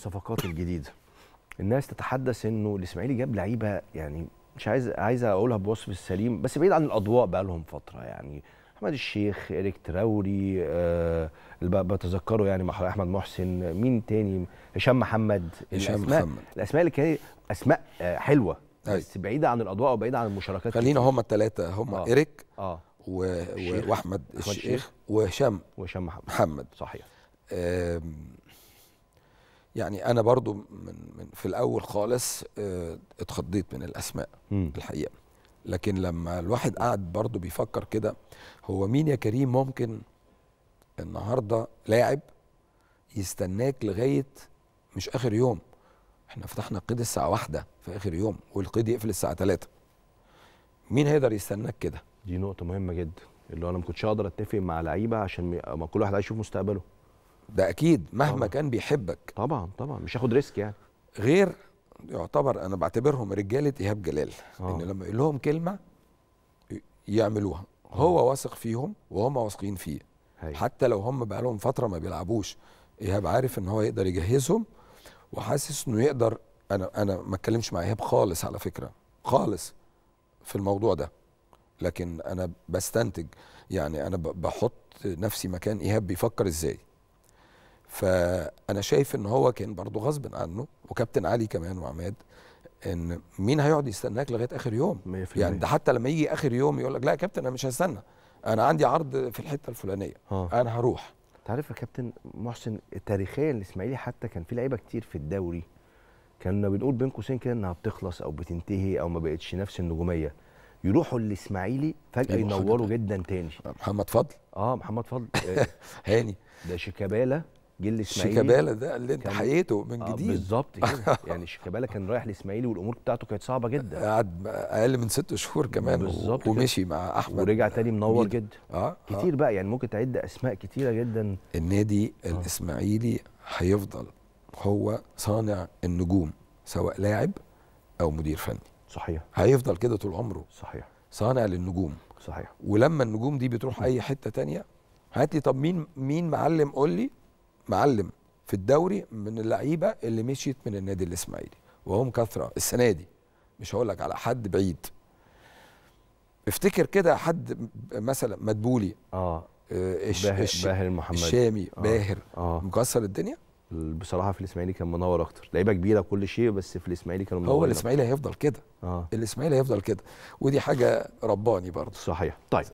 الصفقات الجديده الناس تتحدث انه الاسماعيلي جاب لعيبه يعني مش عايز عايز اقولها بوصف السليم بس بعيد عن الاضواء بقى لهم فتره يعني احمد الشيخ اريك تراوري أه بتذكره يعني احمد محسن مين تاني هشام محمد هشام محمد الاسماء اللي كانت اسماء آه، حلوه أي. أيوة. بس بعيده عن الاضواء وبعيده عن المشاركات خلينا هم الثلاثه هم آه. اريك اه و... واحمد الشيخ, الشيخ وهشام وهشام محمد محمد صحيح يعني انا برضو من, من في الاول خالص اه اتخضيت من الاسماء م. الحقيقه لكن لما الواحد قعد برضو بيفكر كده هو مين يا كريم ممكن النهارده لاعب يستناك لغايه مش اخر يوم احنا فتحنا القيد الساعه واحدة في اخر يوم والقيد يقفل الساعه 3 مين هيقدر يستناك كده دي نقطه مهمه جدا اللي انا ما كنتش اقدر اتفق مع لعيبه عشان ما كل واحد عايز يشوف مستقبله ده اكيد مهما طبعًا. كان بيحبك طبعا طبعا مش هاخد ريسك يعني غير يعتبر انا بعتبرهم رجاله ايهاب جلال أوه. ان لما يقول لهم كلمه يعملوها أوه. هو واثق فيهم وهم واثقين فيه هي. حتى لو هم بقى لهم فتره ما بيلعبوش ايهاب عارف ان هو يقدر يجهزهم وحاسس انه يقدر انا انا ما اتكلمش مع ايهاب خالص على فكره خالص في الموضوع ده لكن انا بستنتج يعني انا بحط نفسي مكان ايهاب بيفكر ازاي فانا شايف ان هو كان برضه غصب عنه وكابتن علي كمان وعماد ان مين هيقعد يستناك لغايه اخر يوم يعني ده حتى لما يجي اخر يوم يقول لك لا يا كابتن انا مش هستنى انا عندي عرض في الحته الفلانيه ها. آه. انا هروح تعرف يا كابتن محسن تاريخيا الاسماعيلي حتى كان في لعيبه كتير في الدوري كنا بنقول بين قوسين كده انها بتخلص او بتنتهي او ما بقتش نفس النجوميه يروحوا الاسماعيلي فجاه ينوروا جدا تاني محمد فضل اه محمد فضل هاني ده شيكابالا جيل الاسماعيلي شيكابالا ده اللي انت حييته من آه، جديد آه بالظبط كده يعني شيكابالا كان رايح الاسماعيلي والامور بتاعته كانت صعبه جدا قعد اقل من ست شهور كمان بالظبط ومشي مع احمد ورجع تاني منور جدا آه،, آه كتير بقى يعني ممكن تعد اسماء كتيره جدا النادي آه الاسماعيلي هيفضل هو صانع النجوم سواء لاعب او مدير فني صحيح هيفضل كده طول عمره صحيح صانع للنجوم صحيح ولما النجوم دي بتروح اي حته تانية هات لي طب مين مين معلم قول لي معلم في الدوري من اللعيبه اللي مشيت من النادي الاسماعيلي وهم كثره السنه دي مش هقول لك على حد بعيد افتكر كده حد مثلا مدبولي اه إش آه، باهر, إش باهر محمد الشامي آه باهر آه مكسر الدنيا بصراحه في الاسماعيلي كان منور اكتر لعيبه كبيره وكل شيء بس في الاسماعيلي كانوا منور هو الاسماعيلي هيفضل كده آه. الاسماعيلي هيفضل كده ودي حاجه رباني برضه صحيح طيب